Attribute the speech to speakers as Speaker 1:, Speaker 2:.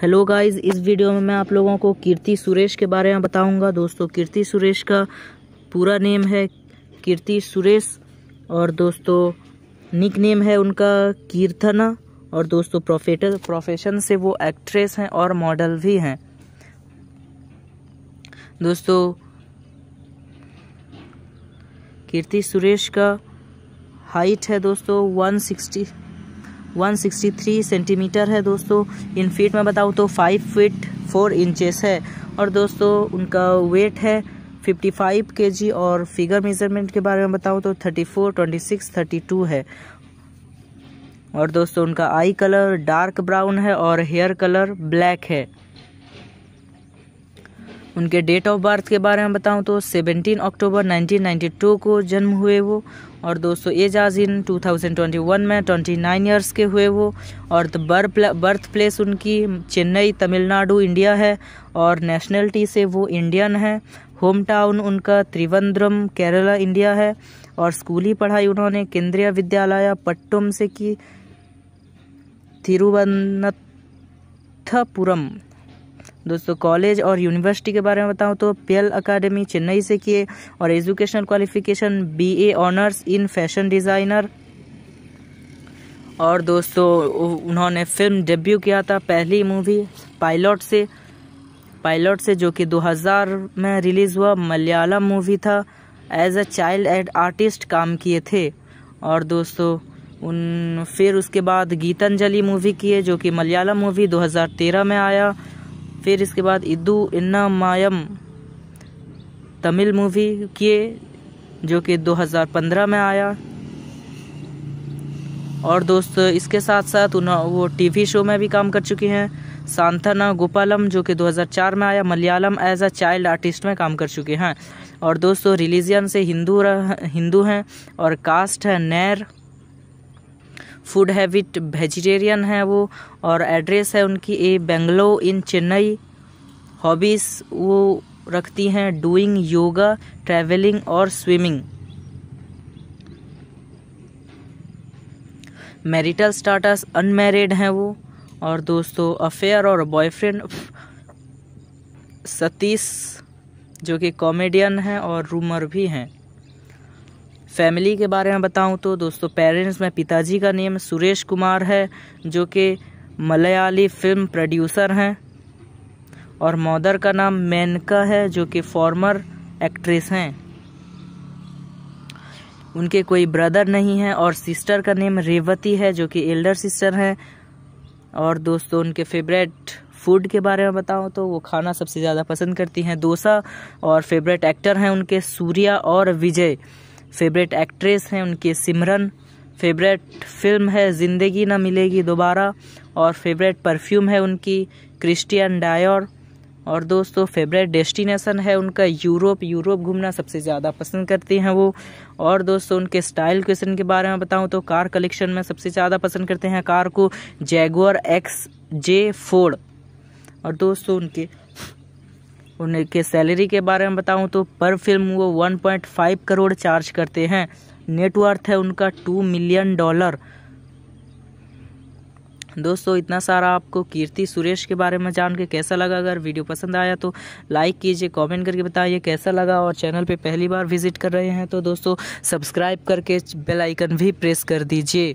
Speaker 1: hello guys इस video में मैं आप लोगों को कीर्ति सुरेश के बारे में बताऊंगा दोस्तों कीर्ति सुरेश का पूरा नेम है कीर्ति सुरेश और दोस्तों निक नेम है उनका कीर्थना और दोस्तों प्रोफेट प्रोफेशन से वो एक्ट्रेस हैं और मॉडल भी हैं दोस्तों कीर्ति सुरेश का हाइट है दोस्तों 160 163 सेंटीमीटर है दोस्तों इन फीट में बताऊँ तो फाइव फीट फोर इंचेस है और दोस्तों उनका वेट है 55 केजी और फिगर मेजरमेंट के बारे में बताऊँ तो 34, 26, 32 है और दोस्तों उनका आई कलर डार्क ब्राउन है और हेयर कलर ब्लैक है उनके डेट ऑफ बर्थ के बारे में बताऊं तो 17 अक्टूबर 1992 को जन्म हुए वो और दोस्तों एज इन 2021 में 29 इयर्स के हुए वो और बर्थ प्लेस उनकी चेन्नई तमिलनाडु इंडिया है और नेशनलिटी से वो इंडियन है होम टाउन उनका त्रिवंद्रम केरला इंडिया है और स्कूली पढ़ाई उन्होंने केंद्रीय विद्यालय पट्टुम से की तिरुवनंतपुरम दोस्तों कॉलेज और यूनिवर्सिटी के बारे में बताऊँ तो पेल अकाडमी चेन्नई से किए और educational qualification BA honours in fashion designer और दोस्तों उन्होंने फिल्म डेब्यू किया था पहली मूवी पायलट से पायलट से जो कि 2000 में रिलीज़ हुआ मलयालम मूवी था as a child ad artist काम किए थे और दोस्तों उन फिर उसके बाद गीतांजलि मूवी किए जो कि मलयालम मूवी 2013 में आया फिर इसके बाद इन्ना मायम तमिल मूवी किए जो कि 2015 में आया और दोस्त इसके साथ साथ उन वो टीवी शो में भी काम कर चुकी हैं सांथना गोपालम जो कि 2004 में आया Malayalam as a child artist में काम कर चुके हैं और दोस्तों रिलीजियन से हिंदू हिंदू हैं और कास्ट है नैर फूड हैबिट वेजिटेरियन है वो और एड्रेस है उनकी a bungalow in Chennai hobbies वो रखती हैं डूइंग योगा ट्रैवलिंग और स्विमिंग मैरिटल स्टाटस अनमेरिड हैं वो और दोस्तों अफेयर और बॉयफ्रेंड सतीश जो कि कॉमेडियन हैं और रूमर भी हैं फैमिली के बारे में बताऊं तो दोस्तों पेरेंट्स में पिताजी का नेम सुरेश कुमार है जो कि मलयाली फिल्म प्रोड्यूसर हैं और मदर का नाम मेनका है जो कि फॉर्मर एक्ट्रेस हैं उनके कोई ब्रदर नहीं है और सिस्टर का नेम रेवती है जो कि एल्डर सिस्टर हैं और दोस्तों उनके फेवरेट फूड के बारे में बताऊं तो वो खाना सबसे ज़्यादा पसंद करती हैं डोसा और फेवरेट एक्टर हैं उनके सूर्या और विजय फेवरेट एक्ट्रेस हैं उनकी सिमरन फेवरेट फिल्म है ज़िंदगी ना मिलेगी दोबारा और फेवरेट परफ्यूम है उनकी क्रिस्टियन डायर और दोस्तों फेवरेट डेस्टिनेशन है उनका यूरोप यूरोप घूमना सबसे ज़्यादा पसंद करती हैं वो और दोस्तों उनके स्टाइल क्वेश्चन के बारे में बताऊं तो कार कलेक्शन में सबसे ज़्यादा पसंद करते हैं कार को जैगोर एक्स जे फोर्ड और दोस्तों उनके उनके सैलरी के बारे में बताऊं तो पर फिल्म वो 1.5 करोड़ चार्ज करते हैं नेटवर्थ है उनका टू मिलियन डॉलर दोस्तों इतना सारा आपको कीर्ति सुरेश के बारे में जान के कैसा लगा अगर वीडियो पसंद आया तो लाइक कीजिए कमेंट करके बताइए कैसा लगा और चैनल पे पहली बार विजिट कर रहे हैं तो दोस्तों सब्सक्राइब करके बेल आइकन भी प्रेस कर दीजिए